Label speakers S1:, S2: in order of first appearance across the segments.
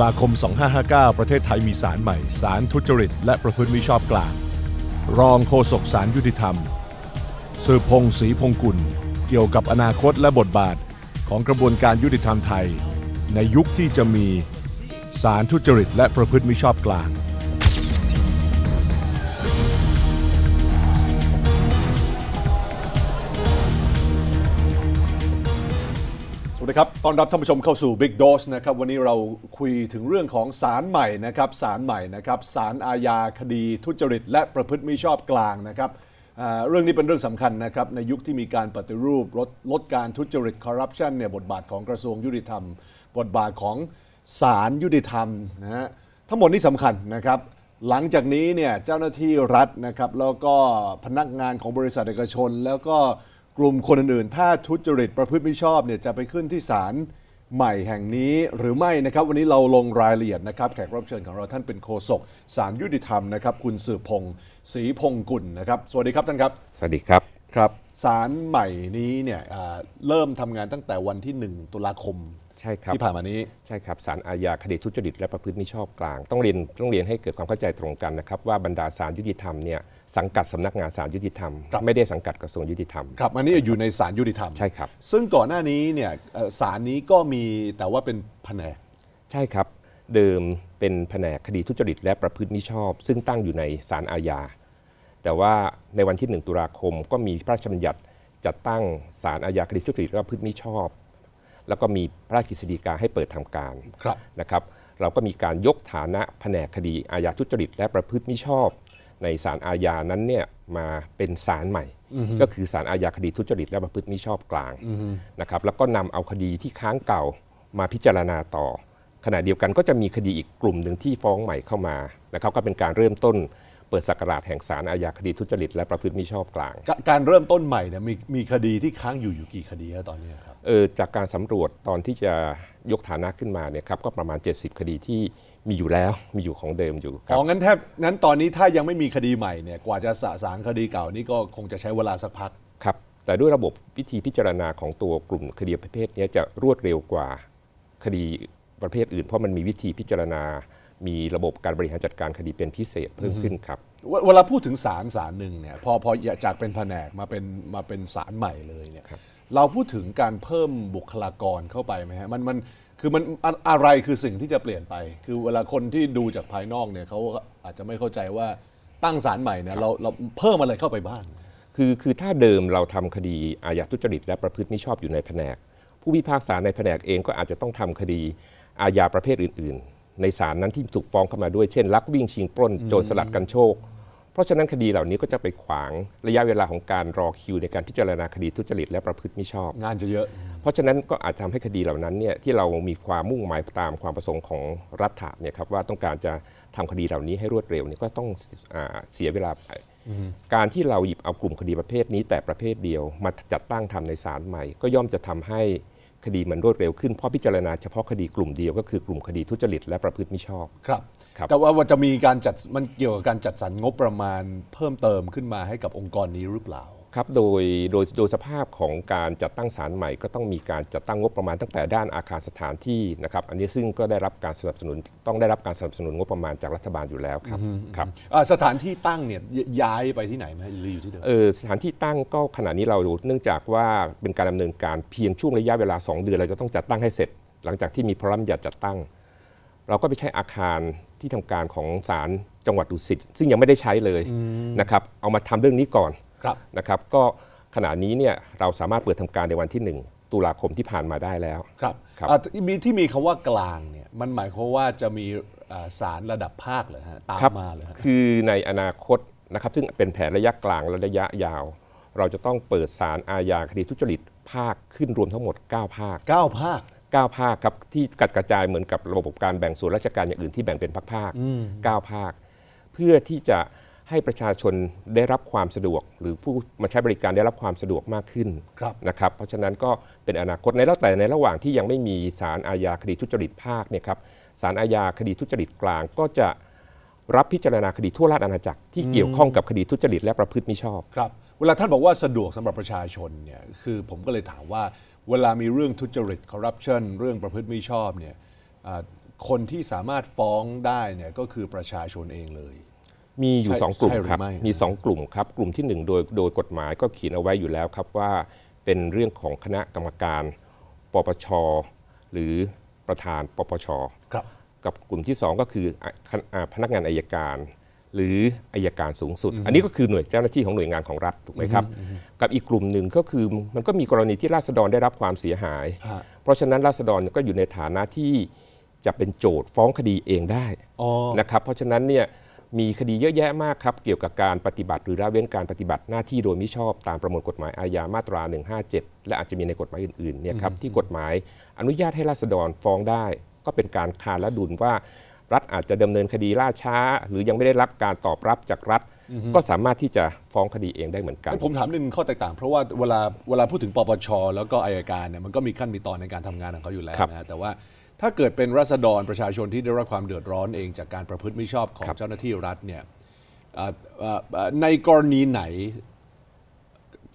S1: วาคม 2559 ประเทศไทยมีศาลใหม่ศาลทุจริตและประพฤติมิชอบกลาง รองโฆษกศาลยุติธรรมสืบพงศ์ศรีพงกุล เกี่ยวกับอนาคต และบทบาทของกระบวนการยุติธรรมไทย ในยุคที่จะมีศาลทุจริตและประพฤติมิชอบกลางดีครับตอนรับท่านผู้ชมเข้าสู่ Big Dose นะครับวันนี้เราคุยถึงเรื่องของศาลใหม่นะครับศาลใหม่นะครับศาลอาญาคดีทุจริต และประพฤติมิชอบกลางนะครับเรื่องนี้เป็นเรื่องสำคัญนะครับในยุคที่มีการปฏิรูปลดลดการทุจริตคอร์รัปชันเนี่ยบทบาทของกระทรวงยุติธรรม บทบาทของศาลยุติธรรมนะฮะทั้งหมดนี้สำคัญนะครับ หลังจากนี้เนี่ยเจ้าหน้าที่รัฐนะครับแล้วก็พนักงานของบริษัทเอกชน แล้วก็ลุ่มคนอื่น ๆ ถ้าทุจริต ประพฤติมิชอบเนี่ยจะไปขึ้นที่ศาลใหม่แห่งนี้หรือไม่นะครับ วันนี้เราลงรายละเอียดนะครับ แขกรับเชิญของเราท่านเป็นโฆษกศาลยุติธรรมนะครับคุณสืบพงศ์ศรีพงกุลนะครับ สวัสดีครับท่านครับ
S2: สวัสดีครับครั
S1: บศาลใหม่นี้เนี่ยเริ่มทำงานตั้งแต่วันที่ 1 ตุลาคม
S2: ใช่ครับที่ผ่านมานี้ใช่ครับสารอาญาคดีทุจริตและประพฤติมิชอบกลาง ต้องเรียนต้องเรียนให้เกิดความเข้าใจตรงกันนะครับว่าบรรดาสารยุติธรรมเนี่ยสังกัดสำนักงานสารยุติธรรม ไม่ได้สังกัดกระทรวงยุติธรรมครับอันนี้อยู่ในสารยุติธรรมใช่ครับ ซึ่งก่อนหน้านี้เนี่ย
S1: สารนี้ก็มี
S2: แต่ว่าเป็นแผนกใช่ครับเดิมเป็นแผนกคดีทุจริตและประพฤติมิชอบ ซึ่งตั้งอยู่ในสารอาญา แต่ว่าในวันที่1ตุลาคมก็มีพระราชบัญญัติจัดตั้งสารอาญาคดีทุจริตและประพฤติมิชอบแล้วก็มีพระราชกฤษฎีกาให้เปิดทำการนะครับเราก็มีการยกฐานะแผนกคดีอาญาทุจริตและประพฤติมิชอบ ในศาลอาญานั้นเนี่ยมาเป็นศาลใหม่ ก็คือศาลอาญาคดีทุจริต และประพฤติมิชอบกลางนะครับแล้วก็นำเอาคดีที่ค้างเก่ามาพิจารณาต่อ ขณะเดียวกันก็จะมีคดีอีกกลุ่มหนึ่งที่ฟ้องใหม่เข้ามานะครับก็เป็นการเริ่มต้นเปิดสักราชแห่งศาลอาญาคดีทุจริตและประพฤติมิชอบกลาง การเริ่มต้น
S1: ใหม่เนี่ยมีมีคดีที่ค้างอยู่อยู่กี่คดีครับตอนนี้
S2: ครับเออจากการสำรวจตอนที่จะยกฐานะขึ้นมาเนี่ยครับก็ประมาณ 70 คดีที่มีอยู่แล้วมีอยู่ของเดิมอยู่ครับอ๋องั้นแท
S1: บงั้นตอนนี้ถ้ายังไม่มีคดีใหม่เนี่ยกว่าจะสะสางคดีเก่านี่ก็คงจะใช้เวลาสักพัก
S2: ครับแต่ด้วยระบบวิธีพิจารณาของตัวกลุ่มคดีประเภทนี้จะรวดเร็วกว่าคดีประเภทอื่น เพราะมันมีวิธีพิจารณามีระบบการบริหารจัดการคดีเป็นพิเศษเพิ่มขึ้นครับ
S1: เวลาพูดถึงศาลศาลหนึ่งเนี่ยพอพอจากเป็นแผนกมาเป็นมาเป็นศาลใหม่เลยเนี่ยรเราพูดถึงการเพิ่มบุคลากรเข้าไปไหมฮะมันมันคือมันอะไรคือสิ่งที่จะเปลี่ยนไป คือเวลาคนที่ดูจากภายนอกเนี่ยเขาอาจจะไม่เข้าใจว่าตั้งศาลใหม่เนี่ยเราเราเพิ่มอะไรเข้าไปบ้าง
S2: คือคือถ้าเดิมเราทำคดีอาญาทุจริตและประพฤติมิชอบอยู่ในแผนก ผู้พิพากษาในแผนกเองก็อาจจะต้องทำคดีอาญาประเภทอื่นในศาลนั้นที่ถูกฟ้องเข้ามาด้วยเช่น ลักวิ่งชิง ปล้นโจรสลัดกันโชค เพราะฉะนั้นคดีเหล่านี้ก็จะไปขวางระยะเวลาของการรอคิว ในการพิจารณาคดีทุจริตและประพฤติมิชอบงานจะเยอะ เพราะฉะนั้นก็อาจทำให้คดีเหล่านั้นเนี่ยที่เรามีความมุ่งหมายตามความประสงค์ของรัฐะเนี่ยครับ ว่าต้องการจะทำคดีเหล่านี้ให้รวดเร็วเนี่ยก็ต้องเสียเวลาไปการที่เราหยิบเอากลุ่มคดีประเภทนี้แต่ประเภทเดียวมาจัดตั้งทำในศาลใหม่ก็ย่อมจะทำให้คดีมันรวดเร็วขึ้นเพราะพิจารณาเฉพาะคดีกลุ่มเดียวก็คือกลุ่มคดีทุจริตและประพฤติมิชอบครับครับ แต่ว่าจะมีการจัด
S1: มันเกี่ยวกับการจัดสรรงบประมาณเพิ่มเติมขึ้นมาให้กับองค์กรนี้หรือเปล่า
S2: ครับโดยโดยโดยสภาพของการจัดตั้งศาลใหม่ ก็ต้องมีการจัดตั้งงบประมาณตั้งแต่ด้านอาคารสถานที่นะครับอันนี้ซึ่งก็ได้รับการสนับสนุนต้องได้รับการสนับสนุนงบประมาณจากรัฐบาลอยู่แล้วครับครับ
S1: สถานที่ตั้งเนี่ยย้ายไปที่ไหนไหมหรืออยู่ที่เดิมเอ
S2: อสถานที่ตั้งก็ขณะนี้เราเนื่องจากว่าเป็นการดำเนินการเพียงช่วงระยะเวลา 2 เดือนเราจะต้องจัดตั้งให้เสร็จ หลังจากที่มีพร้อมจบัดจัดตั้งเราก็ไปใช้อาคารที่ทำการของศาลจังหวัดดุสิตซึ่งยังไม่ได้ใช้เลยนะครับเอามาทำเรื่องนี้ก่อนนะครับก็ขณะนี้เนี่ยเราสามารถเปิดทำการในวันที่ 1 ตุลาคมที่ผ่านมาได้แล้วครับรบ
S1: มีที่มีคำว่ากลางเนี่ยมันหมายความว่าจะมีสารระดับภาคเหรอฮะตามมาเลย
S2: คือในอนาคตนะครับ ซึ่งเป็นแผนระยะกลางและระยะยาว เราจะต้องเปิดสารอาญาคดีทุจริตภาคขึ้นรวมทั้งหมด 9 ภาค 9 ภาค 9 ภาค ครับ ที่กัดกระจายเหมือนกับระบบการแบ่งส่วนราชการอย่างอื่นที่แบ่งเป็นภาคภาค9ภาคเพื่อที่จะให้ประชาชนได้รับความสะดวก หรือผู้มาใช้บริการได้รับความสะดวกมากขึ้นนะครับเพราะฉะนั้นก็เป็นอนาคตในแล้วแต่ในระหว่างที่ยังไม่มีสารอาญาคดีทุจริตภาคเนี่ยครับสารอาญาคดีทุจริตกลาง ก็จะรับพิจารณาคดีทั่วราชอาณาจักร ที่เกี่ยวข้องกับคดีทุจริตและประพฤติมิชอบครับเวลาท่านบอกว่าสะดวกสำ
S1: หรับประชาชนเนี่ยคือผมก็เลยถามว่าเวลามีเรื่องทุจริตคอร์รัปชันเรื่องประพฤติมิชอบเนี่ยคนที่สามารถฟ้องได้เนี่ยก็คือประชาชนเองเลย
S2: มีอยู่ 2 กลุ่มครับ มี 2 กลุ่มครับ กลุ่มที่ 1 โดยโดยกฎหมายก็เขียนเอาไว้อยู่แล้วครับว่าเป็นเรื่องของคณะกรรมการปปชหรือประธานปปชกับกลุ่มที่ 2 ก็คือพนักงานอายการหรืออายการสูงสุด อันนี้ก็คือหน่วยเจ้าหน้าที่ของหน่วยงานของรัฐถูกไหมครับ กับอีกกลุ่มหนึ่งก็คือมันก็มีกรณีที่ราษฎรได้รับความเสียหาย เพราะฉะนั้นราษฎรก็อยู่ในฐานะที่จะเป็นโจทย์ฟ้องคดีเองได้นะครับ เพราะฉะนั้นเนี่ยมีคดีเยอะแยะมากครับ เกี่ยวกับการปฏิบัติหรือละเว้นการปฏิบัติหน้าที่โดยมิชอบตามประมวลกฎหมายอาญามาตรา 157 และอาจจะมีในกฎหมายอื่นๆเนี่ยครับ ที่กฎหมายอนุญาตให้ราษฎรฟ้องได้ก็เป็นการคานและดุลว่ารัฐอาจจะดำเนินคดีล่าช้าหรือยังไม่ได้รับการตอบรับจากรัฐก็สามารถที่จะฟ้องคดีเองได้เหมือนกันผมถาม
S1: หนึ่งข้อแตกต่างเพราะว่าเวลาเวลาพูดถึงปปชแล้วก็อายการเนี่ยมันก็มีขั้นมีตอนในการทำงานของเขาอยู่แล้วนะแต่ว่าถ้าเกิดเป็นรัษฎรประชาชนที่ได้รับความเดือดร้อนเองจากการประพฤติไม่ชอบของเจ้าหน้าที่รัฐเนี่ยในกรณีไหน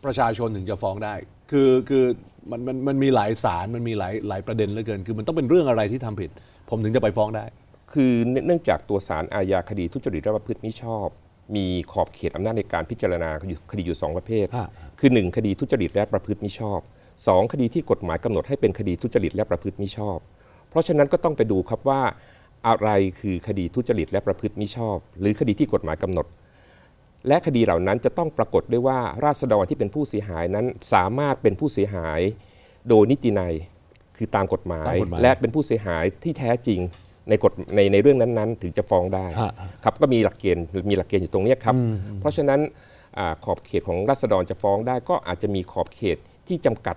S1: ประชาชนถึงจะฟ้องได้ คือคือมันมันมันมีหลายสาร มันมีหลายหลายประเด็นเหลือเกิน คือมันต้อง
S2: เป็นเรื่องอะไรที่ทำผิด ผมถึงจะไปฟ้องได้ คือเนื่องจากตัวสารอาญาคดีทุจริตและประพฤติมิชอบ มีขอบเขตอำนาจในการพิจารณาคดีอยู่ 2 ประเภท คือ 1 คดีทุจริตและประพฤติมิชอบ 2 คดีที่กฎหมายกำหนดให้เป็นคดีทุจริตและประพฤติมิชอบราะฉะนั้นก็ต้องไปดูครับว่าอะไรคือคดีทุจริตและประพฤติมิชอบ หรือคดีที่กฎหมายกำหนด และคดีเหล่านั้นจะต้องปรากฏด้วยว่าราษฎรที่เป็นผู้เสียหายนั้นสามารถเป็นผู้เสียหายโดยนิตินัยคือตามกฎหมายและเป็นผู้เสียหายที่แท้จริงในกฎในในเรื่องนั้น ๆ ถึงจะฟ้องได้ครับก็มีหลักเกณฑ์มีหลักเกณฑ์อยู่ตรงนี้ครับเพราะฉะนั้นอขอบเขตของรัษฎรจะฟ้องได้ก็อาจจะมีขอบเขตที่จำกัด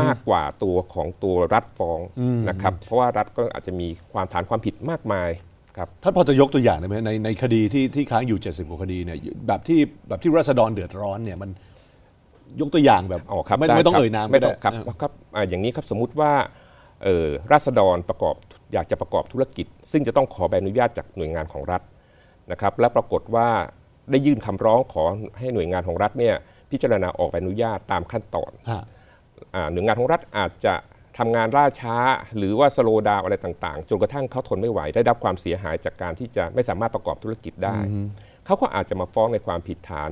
S2: มากกว่าตัวของตัวรัฐฟ้องนะครับ เพราะว่ารัฐก็อาจจะมีความฐานความผิดมากมายครับท่านพอจะยกตัวอย่างได้ไหมในใน
S1: คดีที่ที่ค้างอยู่ 70กว่าคดีเนี่ยแบบที่แบบที่รัษฎรเดือดร้อนเนี่ยมัน
S2: ยกตัวอย่างแบบอ๋อครับ ไม่ไม่ต้องเอ่ยนามไม่ต้องครับ ครับอย่างนี้ครับสมมุติว่าเออรัษฎรประกอบอยากจะประกอบธุรกิจ ซึ่งจะต้องขอใบอนุญาตจากหน่วยงานของรัฐนะครับ และปรากฏว่าได้ยื่นคำร้องขอให้หน่วยงานของรัฐเนี่ยพิจารณาออกใบอนุญาตตามขั้นตอนหน่วยงงานของรัฐอาจจะทำงานล่าช้าหรือว่าสโลดาวอะไรต่างๆจนกระทั่งเขาทนไม่ไหว ได้รับความเสียหายจากการที่จะไม่สามารถประกอบธุรกิจได้เขาก็อาจจะมาฟ้องในความผิดฐาน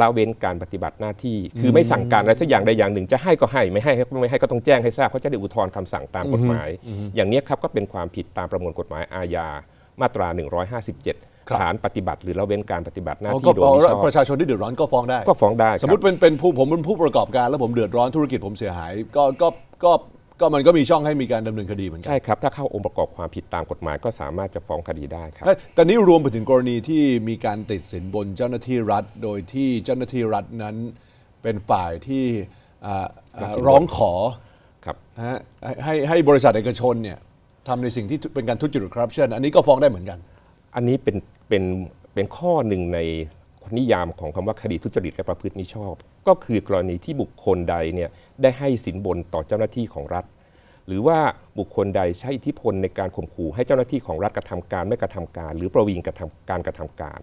S2: ละเว้นการปฏิบัติหน้าที่ คือไม่สั่งการอะไรสักอย่างใดอย่างหนึ่ง จะให้ก็ให้ไม่ให้ไม่ให้ก็ต้องแจ้งให้ทราบเขาจะได้อุทธรณ์คำสั่งตามกฎหมาย อย่างนี้ครับก็เป็นความผิดตามประมวลกฎหมายอาญามาตรา 157ฐานปฏิบัติหรือละเว้นการปฏิบัติหน้าที่โดยมิชอบประช
S1: าชนที่เดือด ร้อนก็ฟ้องได้ก็ฟ้องได้ สมมติเป็นเป็นผู้ผมเป็นผู้ประกอบการแล้วผมเดือดร้อนธุรกิจผมเสียหายก็ก็ก็ก็มันก็มีช่องให้มีการดำเนินคดีเหมือนกันใช่ครับ ถ้าเข้าองค์ประกอบความผิดตามกฎหมาย ก็สามารถจะฟ้องคดีได้ครับแต่นี้รวมไปถึงกรณีที่มีการติดสินบนเจ้าหน้าที่รัฐ โดยที่เจ้าหน้าที่รัฐนั้นเป็นฝ่ายที่ร้องขอครับให้ให้บริษัทเอก
S2: ชนเนี่ยทำในสิ่งที่เป็นการทุจริตคอร์รัปชันอันนี้ก็ฟ้องได้เหมือนกัน อันนี้เป็นเป็นเป็นข้อหนึ่งในนิยามของคำว่าคดีทุจริตและประพฤติมิชอบ ก็คือกรณีที่บุคคลใดเนี่ยได้ให้สินบนต่อเจ้าหน้าที่ของรัฐ หรือว่าบุคคลใดใช้อิทธิพลในการข่มขู่ให้เจ้าหน้าที่ของรัฐกระทำการไม่กระทำการ หรือประวิงกระทำการกระทำการ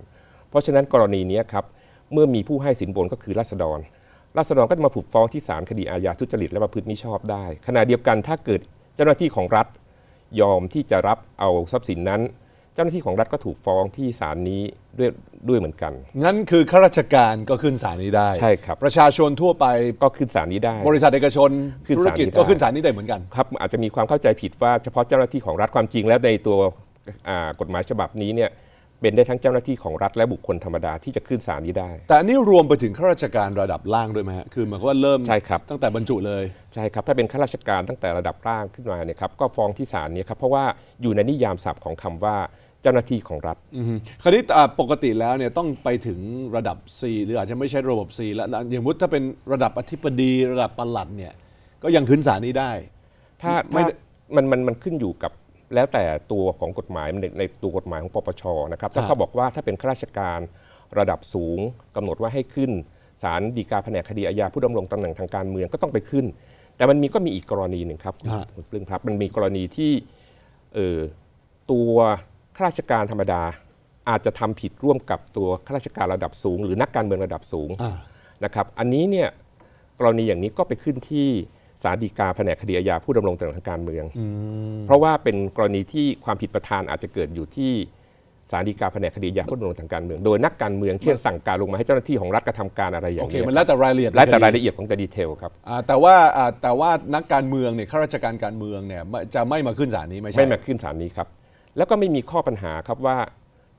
S2: เพราะฉะนั้นกรณีนี้ครับ เมื่อมีผู้ให้สินบนก็คือรัษฎรรัษฎรก็จะมาผูกฟ้องที่ศาลคดีอาญาทุจริตและประพฤติมิชอบได้ขณะเดียวกันถ้าเกิดเจ้าหน้าที่ของรัฐ ยอมที่จะรับเอาทรัพย์สินนั้นเจ้าหน้าที่ของรัฐก็ถูกฟ้องที่ศาลนี้ด้วยด้วยเหมือนกัน
S1: งั้นคือข้าราชการก็ขึ้นศาลนี้ได้ ใช่ครับ ประชาชนทั่ว
S2: ไปก็ขึ้นศาลนี้ได้ บริษัทเอกชนธุรกิจก็ขึ้นศาลนี้ได้เหมือนกัน ครับ อาจจะมีความเข้าใจผิดว่าเฉพาะเจ้าหน้าที่ของรัฐความจริง แล้วในตัวกฎหมายฉบับนี้เนี่ยเป็นได้ทั้งเจ้าหน้าที่ของรัฐและบุคคลธรรมดาที่จะขึ้นศาลนี้ได้ แต่อันนี้รวมไปถึงข้าราชการระดับล่างด้วยไหมฮะคือหมายความว่าเริ่มใช่ครับตั้งแต่บรรจุเลยใช่ครับ ถ้าเป็นข้าราชการตั้งแต่ระดับล่างขึ้นมาเนี่ยครับก็ฟ้องที่ศาลนี้ครับเพราะว่าอยู่ในนิยามศัพท์ของคาว่าเจ้าหน้าที่ของรัฐคราวนี้ปกติแล้วเนี่ยต้องไปถึงระดับ C หรืออาจจะไม่ใช่ระบบ C แล้วอย่างมุติถ้าเป็นระดับอธิบดี ระดับปลัดเนี่ย ก็ยังขึ้นศาลนี้ได้ ถ้าไม่มันมันมันขึ้นอยู่กับแล้วแต่ตัวของกฎหมายในในตัวกฎหมายของปปชนะครับ ถ้าเขาบอกว่าถ้าเป็นข้าราชการระดับสูงกำหนดว่าให้ขึ้นศาลฎีกาแผนกคดีอาญาผู้ดำรงตำแหน่งทางการเมืองก็ต้องไปขึ้น แต่มันมีก็มีอีกกรณีหนึ่งครับคุณปลื้มครับมันมีกรณีที่ตัวข้าราชการธรรมดาอาจจะทำผิดร่วมกับตัวข้าราชการระดับสูง หรือนักการเมืองระดับสูงนะครับ อันนี้เนี่ยกรณีอย่างนี้ก็ไปขึ้นที่สารดีกาแผนกคดีอาญาผู้ดำรงตำแหน่งการเมืองเพราะว่าเป็นกรณีที่ความผิดประธานอาจจะเกิดอยู่ที่สารดีกาแผนกคดียาผู้ดำรงทางการเมืองโดยนักการเมืองเช่นสั่งการลงมาให้เจ้าหน้าที่ของรัฐกระทำการอะไรอย่างนี้โอเคมันแล้วแต่รายละเอียดแล้วแต่รายละเอียดของดีเทลครับแต่ว่าแต่ว่านักการเมืองเนี่ยข้าราชการการเมืองเนี่ยจะไม่มาขึ้นศาลนี้ไม่ใช่ไม่มาขึ้นศาลนี้ครับแล้วก็ไม่มีข้อปัญหาครับว่า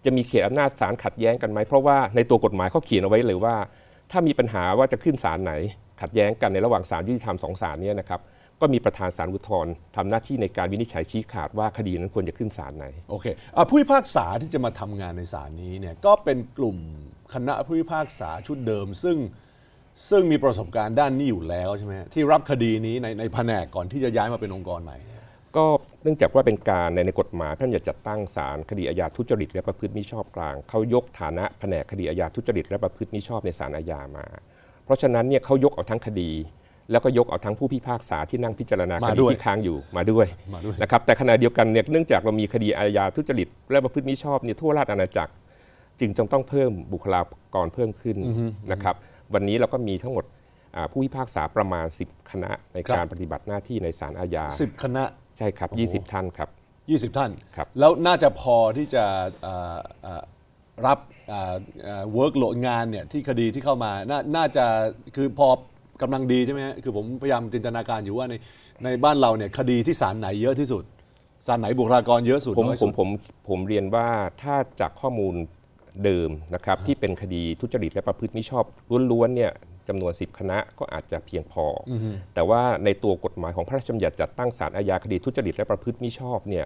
S2: จะมีเขตอำนาจศาลขัดแย้งกันไหม เพราะว่าในตัวกฎหมายเขาเขียนเอาไว้เลยว่า ถ้ามีปัญหาว่าจะขึ้นศาลไหนขัดแย้งกันในระหว่างศาลยุติธรรมสองศาลนี้นะครับก็มีประธานศาลอุทธรณ์ทำหน้าที่ในการวินิจฉัยชี้ขาด ว่าคดีนั้นควรจะขึ้นศาลไหนโอเคอผู้พิพากษาที่จะมาทำงานในศาลนี
S1: ้เนี่ยก็เป็นกลุ่มคณะผู้พิพากษาชุดเดิม ซึ่งซึ่งมีประสบการณ์ด้านนี้อยู่แล้วใช่ไหมที่รับคดีนี้ในในแผนกก่อนที่จะย้ายมาเป็นองค์กรใหม่
S2: ก็เนื่องจากว่าเป็นการในกฎหมายท่านอยากจัดตั้งศาลคดีอาญาทุจริตและประพฤติมิชอบกลางเขายกฐานะแผนกคดีอาญาทุจริตและประพฤติมิชอบในศาลอาญามา เพราะฉะนั้นเนี่ยเขายกเอาทั้งคดี แล้วก็ยกเอาทั้งผู้พิพากษาที่นั่งพิจารณาคดีที่ค้างอยู่มาด้วยนะครับแต่ขณะเดียวกันเนี่ยเนื่องจากเรามีคดีอาญาทุจริตและประพฤติมิชอบเนี่ยทั่วราชอาณาจักรจึงจำต้องเพิ่มบุคลากรเพิ่มขึ้นนะครับวันนี้เราก็มีทั้งหมดผู้พิพากษาประมาณ 10 คณะในการปฏิบัติหน้าที่ในศาลอาญา10คณะใช่ครับ20 ท่านครับ20ท่านครับแล้วน่าจะพอที่จะ
S1: รับเวิร์กโหลดงานเนี่ยที่คดีที่เข้ามานาน่าจะคือพอกำลังดีใช่ไหมคือผมพยายามจินตนาการอยู่ว่าในในบ้านเราเนี่ยคดีที่ศาลไหนเยอะที่ส
S2: ุดศาลไหนบุคลากรเยอะสุดผมผมผมผมเรียนว่าถ้าจากข้อมูลเดิมนะครับที่เป็นคดีทุจริตและประพฤติมิชอบล้วนๆเนี่ยจำนวน10คณะก็อาจจะเพียงพอ แต่ว่าในตัวกฎหมายของพระราชบัญญัติจัดตั้งศาลอาญาคดี ทุจริตและประพฤติมิชอบเนี่ย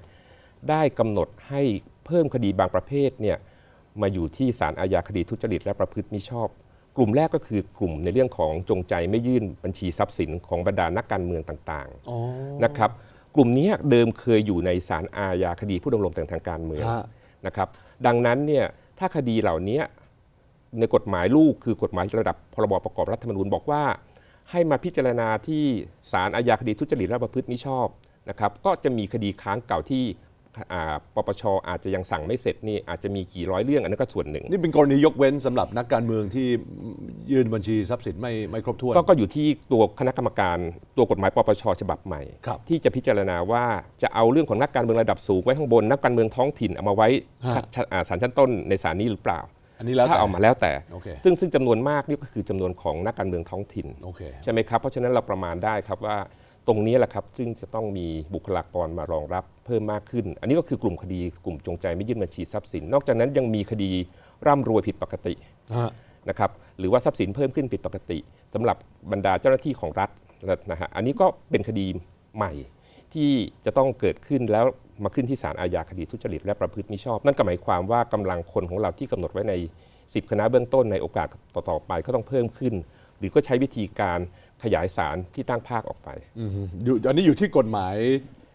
S2: ได้กำหนดให้เพิ่มคดีบางประเภทเนี่ยมาอยู่ที่ศาลอาญาคดีทุจริตและประพฤติมิชอบ กลุ่มแรกก็คือกลุ่มในเรื่องของจงใจไม่ยื่นบัญชีทรัพย์สินของบรรดานักการเมืองต่างๆนะครับกลุ่มนี้เดิมเคยอยู่ในศาลอาญาคดีผู้ดำรงตำแหน่งทางการเมืองนะครับดังนั้นเนี่ยถ้าคดีเหล่านี้ในกฎหมายลูกคือกฎหมายระดับพรบประกอบรัฐธรรมนูญบอกว่า ให้มาพิจารณาที่ศาลอาญาคดีทุจริตและประพฤติมิชอบนะครับก็จะมีคดีค้างเก่าที่ปปชอาจจะยังสั่งไม่เสร็จนี่อาจจะมีกี่ร้อยเรื่องอันนั้นก็ส่วนหนึ่ง นี่เป็นกรณียกเว้นสำหรับนักการเมืองที่ยื่นบัญชีทรัพย์สินไม่ไม่ครบถ้วนก็อยู่ที่ตัวคณะกรรมการตัวกฎหมาย ปปชฉบับใหม่ ที่จะพิจารณาว่าจะเอาเรื่องของนักการเมืองระดับสูงไว้ข้างบน นักการเมืองท้องถิ่นเอามาไว้ศาลชั้นต้นในศาลนี้หรือเปล่าอันนี้แล้วถ้าเอามาแล้วแต่ ซึ่งซึ่งจำนวนมากนี่ก็คือจำนวนของนักการเมืองท้องถิ่นใช่ไหมครับ เพราะฉะนั้นเราประมาณได้ครับว่าตรงนี้แหละครับ ซึ่งจะต้องมีบุคลากรมารองรับเพิ่มมากขึ้น อันนี้ก็คือกลุ่มคดีกลุ่มจงใจไม่ยื่นบัญชีทรัพย์สินนอกจากนั้นยังมีคดีร่ำรวยผิดปกตินะครับหรือว่าทรัพย์สินเพิ่มขึ้นผิดปกติ สำหรับบรรดาเจ้าหน้าที่ของรัฐนะฮะอันนี้ก็เป็นคดีใหม่ที่จะต้องเกิดขึ้นแล้วมาขึ้นที่ศาลอาญาคดีทุจริตและประพฤติมิชอบนั่นก็หมายความว่ากำลังคนของเราที่กำหนดไว้ใน 10 คณะเบื้องต้นในโอกาสต่ออไปก็ต้องเพิ่มขึ้น หรือก็ใช้วิธีการขยายศาลที่ตั้งภาคออกไปอยู่อันนี้อยู่ที่กฎหมาย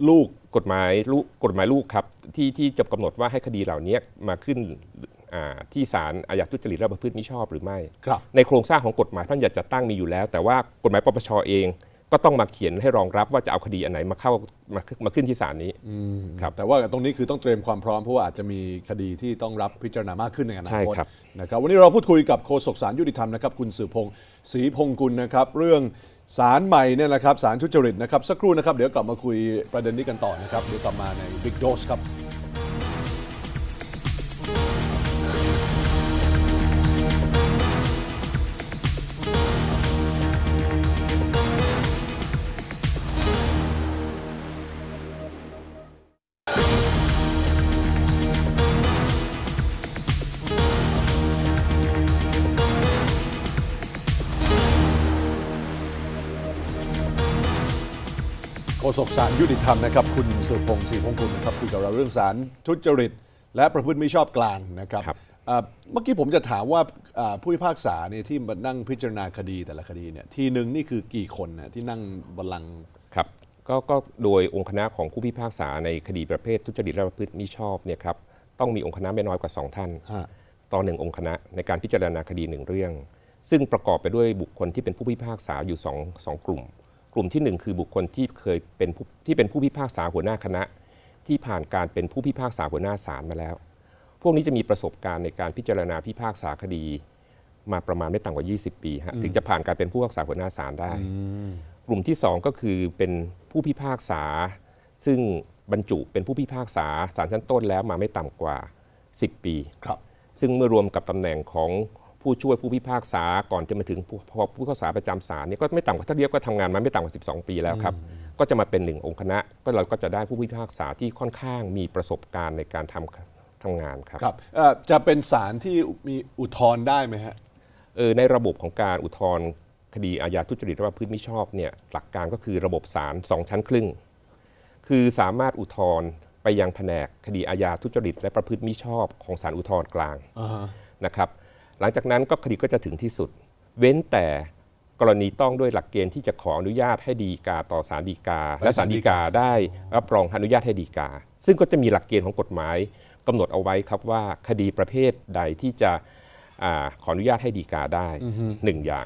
S2: ลูกกฎหมายลูกกฎหมายลูกครับ ที่ที่จะกำหนดว่าให้คดีเหล่านี้มาขึ้นที่ศาลอาญาทุจริตและประพฤติมิชอบหรือไม่ในโครงสร้างของกฎหมายท่านอยากจะตั้งมีอยู่แล้วแต่ว่ากฎหมายปปชเองก็ต้องมาเขียนให้รองรับว่าจะเอาคดีอันไหนมาเข้ามามาขึ้นที่ศาลนี้ครับแต่ว่าตรงนี้คือต้องเตรียมความพร้อมเพราะว่าอาจจะมีคดีที่ต้องรับพิจารณามากขึ้นในอนาคต
S1: นะครับวันนี้เราพูดคุยกับโฆษกสารยุติธรรมนะครับคุณสืบพงศ์ศรีพงกุลนะครับ เรื่องสารใหม่เนี่ยนะครับสารทุจริตนะครับสักครู่นะครับ เดี๋ยวกลับมาคุยประเด็นนี้กันต่อนะครับเดี๋ยวกลับมาใน Big Dose ครับศกสารยุติธรรมนะครับคุณสุพงศ์ศรีพงคุณนะครับคุยกับเราเรื่องสารทุจริต และประพฤติมิชอบกลางนะครับเมื่อกี้ผมจะถามว่าผู้พิพากษาเนี่ยที่มานั่งพิจารณาคดีแต่ละคดีเนี่ยทีห
S2: นึ่งนี่คือกี่คนนะที่นั่งบัลลังก์ครับ ก็ ก็โดยองค์คณะของผู้พิพากษาในคดีประเภททุจริตและประพฤติมิชอบเนี่ยครับต้องมีองค์คณะไม่น้อยกว่า 2ท่านต่อหนึ่งองค์คณะในการพิจารณาคดีหนึ่งเรื่อง ซึ่งประกอบไปด้วยบุคคลที่เป็นผู้พิพากษาอยู่2งกลุ่มกลุ่มที่ 1 คือบุคคลที่เคยเป็นผู้ที่เป็นผู้พิพากษาหัวหน้าคณะ ที่ผ่านการเป็นผู้พิพากษาหัวหน้าศาลมาแล้ว พวกนี้จะมีประสบการณ์ในการพิจารณาพิพากษาคดี มาประมาณไม่ต่ำกว่า 20 ปีฮะถึงจะผ่านการเป็นผู้พิพากษาหัวหน้าศาลได้กลุ่มที่ 2 ก็คือเป็นผู้พิพากษาซึ่งบรรจุเป็นผู้พิพากษาศาลชั้นต้นแล้วมาไม่ต่ำกว่า 10 ปีครับซึ่งเมื่อรวมกับตำแหน่งของผู้ช่วยผู้พิพากษาก่อนจะมาถึงผู้ผู้พิพากษาประจำศาลเนี่ยก็ไม่ต่ำกว่าถ้าเรียกก็ทำงานมาไม่ต่ำกว่า12 ปีแล้วครับก็จะมาเป็นหนึ่งองค์คณะก็เราก็จะได้ผู้พิพากษาที่ค่อนข้างมีประสบการณ์ในการทำทำงานครับครับ
S1: จะเป็นศาลที่มีอุทธรณ์ได้ไหมฮะ
S2: เออในระบบของการอุทธรณ์คดีอาญาทุจริตว่าพื้นไม่ชอบเนี่ยหลักการก็คือระบบศาลสองชั้นครึ่ง คือสามารถอุทธรณ์ไปยังแผนกคดีอาญาทุจริตและประพฤติมิชอบ ของศาลอุทธรณ์กลางนะครับหลังจากนั้นก็คดีก็จะถึงที่สุด เว้นแต่กรณีต้องด้วยหลักเกณฑ์ที่จะขออนุญาตให้ดีกา ต่อศาลฎีกา และศาลฎีกาได้รับรองอนุญาตให้ดีกา ซึ่งก็จะมีหลักเกณฑ์ของกฎหมายกำหนดเอาไว้ครับว่าคดีประเภทใดที่จะอขออนุญาตให้ดีกาได้หนึ่งอย่าง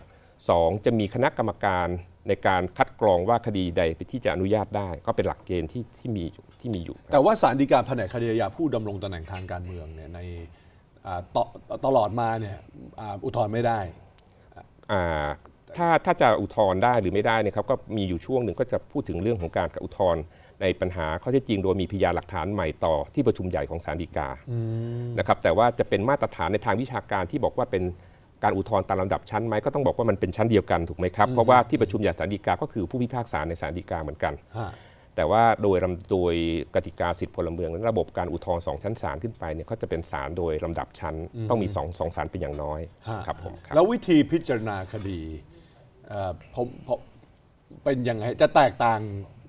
S2: สองจะมีคณะกรรมการในการคัดกรองว่าคดีใดที่จะอนุญาตได้ ก็เป็นหลักเกณฑ์ที่ที่มีที่มีอยู่
S1: แต่ว่าศาลฎีกาแผนกคดียาผู้ดำรงตำแหน่งทางการเมืองเนี่ยในตตลอด
S2: มาเนี่ยอุทธรณ์ไม่ได้ ถ้าถ้าจะอุทธรณ์ได้หรือไม่ได้นะครับก็มีอยู่ช่วงหนึ่งก็จะพูดถึงเรื่องของการอุทธรณ์ในปัญหาข้อเท็จจริงโดยมีพยานหลักฐานใหม่ต่อที่ประชุมใหญ่ของศาลฎีกานะครับแต่ว่าจะเป็นมาตรฐานในทางวิชาการที่บอกว่าเป็นการอุทธรณ์ตามลำดับชั้นไหมก็ต้องบอกว่ามันเป็นชั้นเดียวกันถูกไหมครับเพราะว่าที่ประชุมใหญ่ศาลฎีกาก็คือผู้พิพากษาในศาลฎีกาเหมือนกันแต่ว่าโดยโดยกติกาสิทธิพลเมืองและระบบการอุทธรณ์สองชั้นศาลขึ้นไปเนี่ยก็จะเป็นศาลโดยลำดับชั้นต้องมีสองสองศาลเป็นอย่างน้อย
S1: ครับผมแล้ววิธีพิจารณาคดีผมเป็นยังไงจะแตกต่าง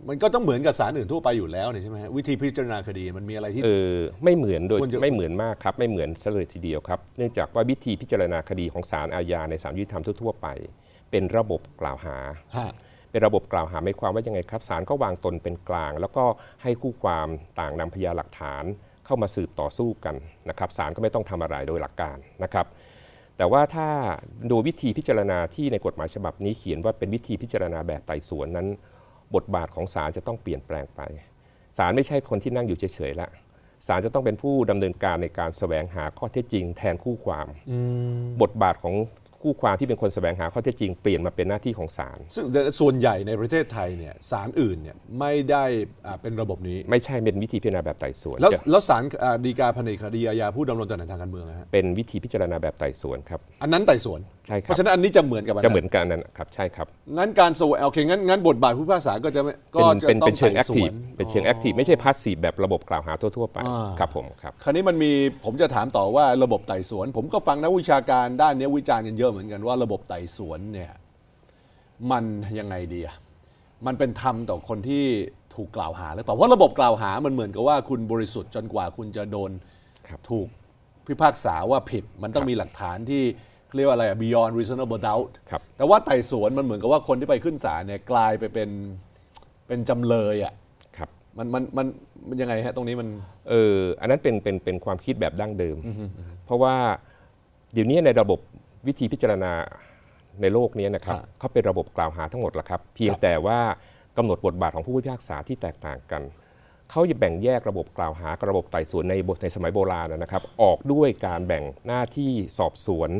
S1: มันก็ต้องเหมือนกับศาลอื่นทั่วไปอยู่แล้วใช่ไหมฮะวิธีพิจารณาคดีมันมีอะไรที่เอ
S2: อไม่เหมือนโดยไม่เหมือนมากครับไม่เหมือนเสลยทีเดียวครับเนื่องจากว่าวิธีพิจารณาคดีของศาลอาญาในสาลยุติธรรมทั่วไป เป็นระบบกล่าวหาเป็นระบบกล่าวหาไม่ความว่ายังไงครับศาลก็วางตนเป็นกลาง แล้วก็ให้คู่ความต่างนำพยานหลักฐานเข้ามาสืบต่อสู้กันนะครับศาลก็ไม่ต้องทำอะไรโดยหลักการนะครับ แต่ว่าถ้าดูวิธีพิจารณาที่ในกฎหมายฉบับนี้เขียนว่าเป็นวิธีพิจารณาแบบไต่สวนนั้น บทบาทของศาลจะต้องเปลี่ยนแปลงไปศาลไม่ใช่คนที่นั่งอยู่เฉยๆละศาลจะต้องเป็นผู้ดำเนินการในการสแสวงหาข้อเท็จจริงแทนคู่ความบทบาทของคู่ความที่เป็นคนแสวงหาข้อเท็จจริงเปลี่ยนมาเป็นหน้าที่ของศาลซึ่งส่วนใหญ่ในประเทศไทยเนี่ยศาลอื่นเนี่ยไม่ได้เป็นระบบนี้ ไม่ใช่เป็นวิธีพิจารณาแบบไต่สวน แล้ว
S1: แล้วศาลดฎีกาแผนกคดีอาญาผู้ดำรงตำแหน่งทางการเมืองนะฮ
S2: ะเป็นวิธีพิจารณาแบบไต่สวนครับ
S1: อันนั้นไต่สวนใช่ครับเพราะฉะนั้นอันนี้จะเหมือนกับนจะเหมือ
S2: นกันนั่นครับใช่ครับ
S1: งั้นการสวโอเคงั้นงั้นบทบาทผู้พิพากษาก็จะก็เป็นจะเป็นเป็นเชิงแอคทีฟ
S2: เป็นเชิงแอคทีฟไม่ใช่พาสซีฟแบบระบบกล่าวหาทั่วๆไปครับผมครับ
S1: คราวนี้มันมีผมจะถามต่อว่าระบบไต่สวน ผมก็ฟังนักวิชาการด้านนี้วิจารณ์กันเยอะอเหมือนกันว่าระบบไต่สวนเนี่ยมันยังไงดีอะมันเป็นธรรมต่อคนที่ถูกกล่าวหาหรือเปล่าเพราะระบบกล่าวหามันเหมือนกับว่าคุณบริสุทธิ์จนกว่าคุณจะโดน ถูกพิพากษาว่าผิดมันต้องมีหลักฐานที่เรียกว่าอะไรอะ beyond reasonable doubt แต่ว่าไต่สวนมันเหมือนกับว่าคนที่ไปขึ้นศาลเนี่ยกลายไปเป็นเป็นจำเลยอ่ะมันมันมัน
S2: มันยังไงฮะตรงนี้มันเอออันนั้นเป็นเป็นเป็นความคิดแบบดั้งเดิมเพราะว่าเดี๋ยวนี้ในระบบวิธีพิจารณาในโลกนี้นะครับ เขาเป็นระบบกล่าวหาทั้งหมดละครับ เพียงแต่ว่ากำหนดบทบาทของผู้พิพากษาที่แตกต่างกัน เขาจะแบ่งแยกระบบกล่าวหากับระบบไต่สวนในบทในสมัยโบราณนะครับ ออกด้วยการแบ่งหน้าที่สอบสวน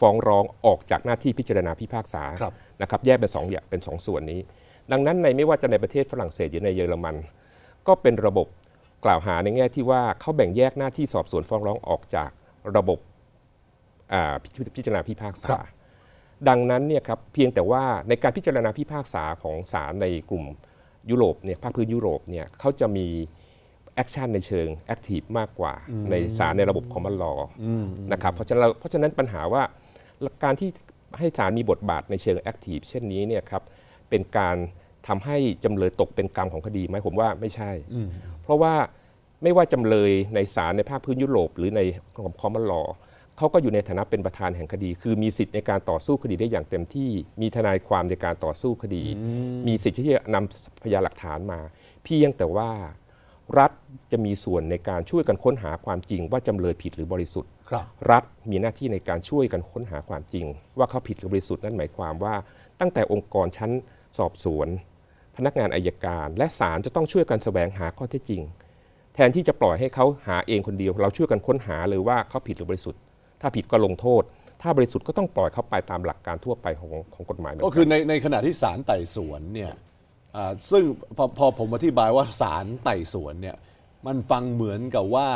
S2: ฟ้องร้องออกจากหน้าที่พิจารณาพิพากษานะครับแยกเป็นสองอย่างเป็นสองส่วนนี้ ดังนั้นในไม่ว่าจะในประเทศฝรั่งเศสหรือในเยอรมัน ก็เป็นระบบกล่าวหาในแง่ที่ว่าเขาแบ่งแยกหน้าที่สอบสวนฟ้องร้องออกจากระบบพิจารณาพิพากษาดังนั้นเนี่ยครับเพียงแต่ว่าในการพิจารณาพิพากษาของศาลในกลุ่มยุโรปเนี่ยภาคพื้นยุโรปเนี่ยเขาจะมีแอคชั่นในเชิงแอคทีฟมากกว่าในศาลในระบบคอมมอนลอนะครับเพราะฉะนั้นเพราะฉะนั้นปัญหาว่าการที่ให้ศาลมีบทบาทในเชิงแอคทีฟเช่นนี้เนี่ยครับเป็นการทำให้จำเลยตกเป็นกรรมของคดีไหมผมว่าไม่ใช่ เพราะว่าไม่ว่าจำเลยในศาลในภาคพื้นยุโรปหรือในะบบคอมมอนลอเขาก็อยู่ในฐานะเป็นประธานแห่งคดี คือมีสิทธิ์ในการต่อสู้คดีได้อย่างเต็มที่ มีทนายความในการต่อสู้คดี มีสิทธิ์ที่จะนำพยานหลักฐานมา เพียงแต่ว่ารัฐจะมีส่วนในการช่วยกันค้นหาความจริง ว่าจำเลยผิดหรือบริสุทธิ์รัฐมีหน้าที่ในการช่วยกันค้นหาความจริง ว่าเขาผิดหรือบริสุทธิ์นั่นหมายความว่า ตั้งแต่องค์กรชั้นสอบสวน พนักงานอายการ และศาลจะต้องช่วยกันแสวงหาข้อเท็จจริง แทนที่จะปล่อยให้เขาหาเองคนเดียวเราช่วยกันค้นหาเลยว่าเขาผิดหรือบริสุทธิ์ถ้าผิดก็ลงโทษ ถ้าบริสุทธิ์ก็ต้องปล่อยเข้าไปตามหลักการทั่วไปของของกฎหมาย ก็คือในในข
S1: ณะที่ศาลไต่สวนเนี่ยซึ่งพอพอผมอธิบายว่าศาลไต่สวนเนี่ย มันฟังเหมือนกับว่า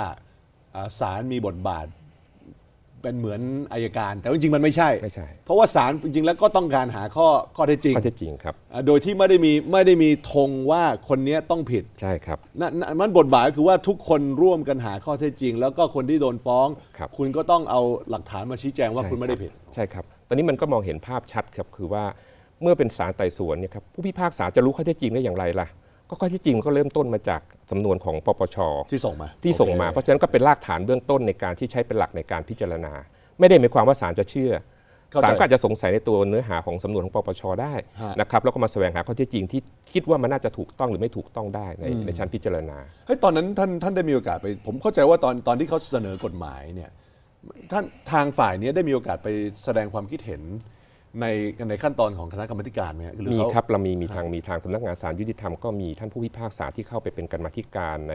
S1: ศาลมีบทบาทเป็นเหมือนอายการ แต่จริงๆมันไม่ใช่ไม่ใช่ เพราะว่าศาลจริงๆแล้วก็ต้องการหาข้อข้อเท็จจริงข้อเท็จจริงครับ โดยที่ไม่ได้มีไม่ได้มีธงว่าคนเนี้ต้องผิดใช่ครับนั่นมันบทบาทก็คือว่าทุกคนร่วมกันหาข้อเท็จจริง แล้วก็คนที่โดนฟ้องครับณก็ต้องเอา
S2: หลักฐานมาชี้แจงว่าคุณไม่ได้ผิดใช่ครับ ตอนนี้มันก็มองเห็นภาพชัดครับคือว่าเมื่อเป็นศาลไต่สวนเนี่ยครับผู้พิพากษาจะรู้ข้อเท็จจริงได้อย่างไรล่ะก็ข้อที่จริงก็เริ่มต้นมาจากํำนวนของปปชที่ส่งมาที่ส่งมาเพราะฉะนั้นก็เป็นรากฐานเบื้องต้นในการที่ใช้เป็นหลักในการพิจารณา ไม่ได้หมายความว่าศาลจะเชื่อศาลก็อาจจะสงสัยในตัวเนื้อหาของสำนวนของปปชได้นะครับแล้วก็มาแสวงหาข้อเท็จจริงที่คิดว่ามันน่าจะถูกต้องหรือไม่ถูกต้องได้ในในชั้นพิจารณาเฮ้ยตอนนั้นท่านท่านได้
S1: มีโอกาสไป ผมเข้าใจว่าตอนตอนที่เขาเสนอกฎหมายเนี่ยท่าน
S2: ทางฝ่ายนี้ได้มีโอกาสไปแสดงความคิดเห็นในในขั้นตอนของคณะกรรมการไหมครับมีครับเรามีมีทางมีทางสำนักงานศาลยุติธรรมก็มีท่านผู้พิพากษาที่เข้าไปเป็นกรรมธิการใน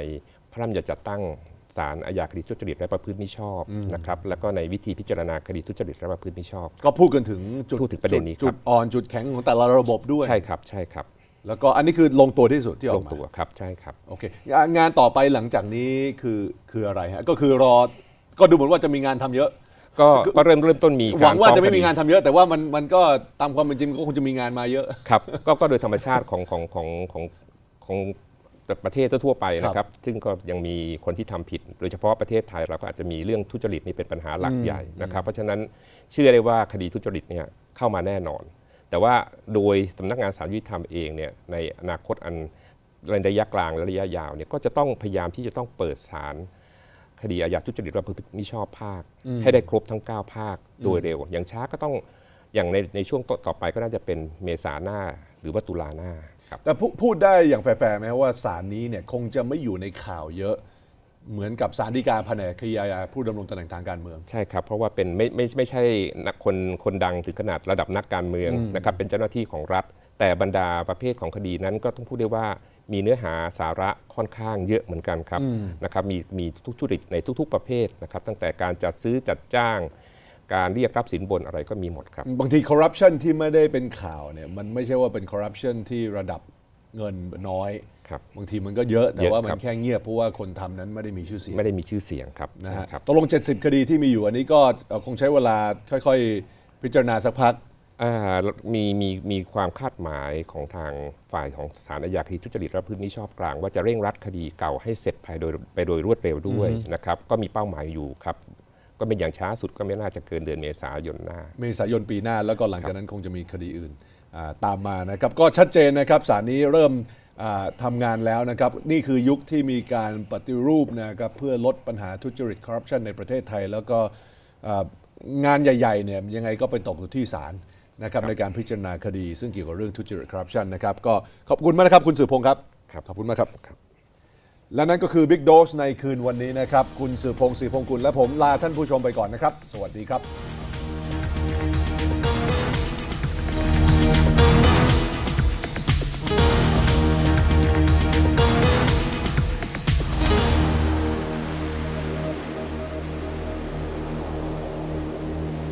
S2: พระราชบัญจัดตั้งศาลอาญาคดีทุจริตและประพฤติมิชอบนะครับแล้วก็ในวิธีพิจารณาคดีทุจริตและประพฤติมิชอบ
S1: ก็พูดกันถึงจุดพูดถึงประเด็นนี้ครับจุดอ่อนจุดแข็งของแต่ละระบบด้วยใช่ครับ ใช่ครับ แล้วก็อันนี้คือลงตัวที่สุดที่ออกมาลงตัวครับใช่ครับโอเคงานต่อไปหลังจากนี้คือคืออะไรฮะก็คือรอก็ดูเหมือนว่าจะมีงานทำเยอะ
S2: ก็ก็เริ่มเริ่มต้นมีหวังว่าจะไม่มีงานท
S1: ำเยอะแต่ว่ามันมันก็ตามความเป็นจริงก็คงจะมีงานมาเยอ
S2: ะครับก็ก็โดยธรรมชาติของของของของของประเทศทั่วไปนะครับซึ่งก็ยังมีคนที่ทำผิด โดยเฉพาะประเทศไทยเราก็อาจจะมีเรื่องทุจริตนี่เป็นปัญหาหลักใหญ่นะครับ เพราะฉะนั้นเชื่อได้ว่าคดีทุจริตเนี่ยเข้ามาแน่นอน แต่ว่าโดยสำนักงานสารยุติธรรมเองเนี่ยในอนาคตอันระยะกลางและระยะยาวเนี่ยก็จะต้องพยายามที่จะต้องเปิดสารคดีอาญาทุจริตระพฤติมิชอบภาค ให้ได้ครบทั้ง 9 ภาคโดยเร็วอย่างช้าก็ต้องอย่างในในช่วงต่อไปก็น่าจะเป็นเมษาหน้า หรือว่าตุลาหน้า
S1: ครับแต่พูดได้อย่างแฟร์ไหมว่าสารนี้เนี่ยคงจะไม่อยู่ในข่าวเยอะเหมือนกับสารดีกาแผนกคดีอาญาผู้ดำรงตำแหน่งทางการเมือง
S2: ใช่ครับเพราะว่าเป็นไม่ไม่ไม่ใช่นักคนคนดังถึงขนาดระดับนักการเมืองนะครับเป็นเจ้าหน้าที่ของรัฐแต่บรรดาประเภทของคดีนั้นก็ต้องพูดได้ว่ามีเนื้อหาสาระค่อนข้างเยอะเหมือนกันครับนะครับมีมีทุกชุดในทุกๆ ประเภทนะครับตั้งแต่การจัดซื้อจัดจ้างการเรียกรับสินบนอะไรก็มีหมดครับบางที
S1: คอร์รัปชันที่ไม่ได้เป็นข่าวเนี่ยมันไม่ใช่ว่าเป็นคอร์รัปชันที่ระดับเงินน้อยครับบางทีมันก็เยอะ แต่ว่ามันแค่เงียบ เพราะว่าคนทำนั้นไม่ได้มีชื่อเสียง ไม่ได้มีชื่อเสียงครับนะฮะตกลง70 คดีที่มีอยู่อันนี้ก็
S2: คงใช้เวลาค่อยๆพิจารณาสักพักมีมีมีความคาดหมายของทางฝ่ายของสารอาญาคดีทุจริตและพื้นที่ชอบกลางว่าจะเร่งรัดคดีเก่าให้เสร็จภายโดยไปโดยรวดเร็วด้วยนะครับก็มีเป้าหมายอยู่ครับก็เป็นอย่างช้าสุดก็ไม่น่าจะเกินเดือนเมษายนหน้า
S1: เมษายนปีหน้าแล้วก็หลังจากนั้นคงจะมีคดีอื่นตามมานะครับ ก็ชัดเจนนะครับสารนี้เริ่มทำงานแล้วนะครับ นี่คือยุคที่มีการปฏิรูปนะครับเพื่อลดปัญหาทุจริตคอร์รัปชันในประเทศไทย แล้วก็งานใหญ่ๆเนี่ยยังไงก็ไปตกอยู่ที่ศาลนะครับในการพิจารณาคดี ซึ่งเกี่ยวกับเรื่องทุจริตคอร์รัปชันนะครับ ก็ขอบคุณมากนะครับ คุณสืบพงศ์ครับ ขอบคุณมากครับ และนั่นก็คือ Big Dose ในคืนวันนี้นะครับ คุณสืบพงศ์สืบพงศ์กุลและผมลาท่านผู้ชมไปก่อนนะครับ สวัสดีครับ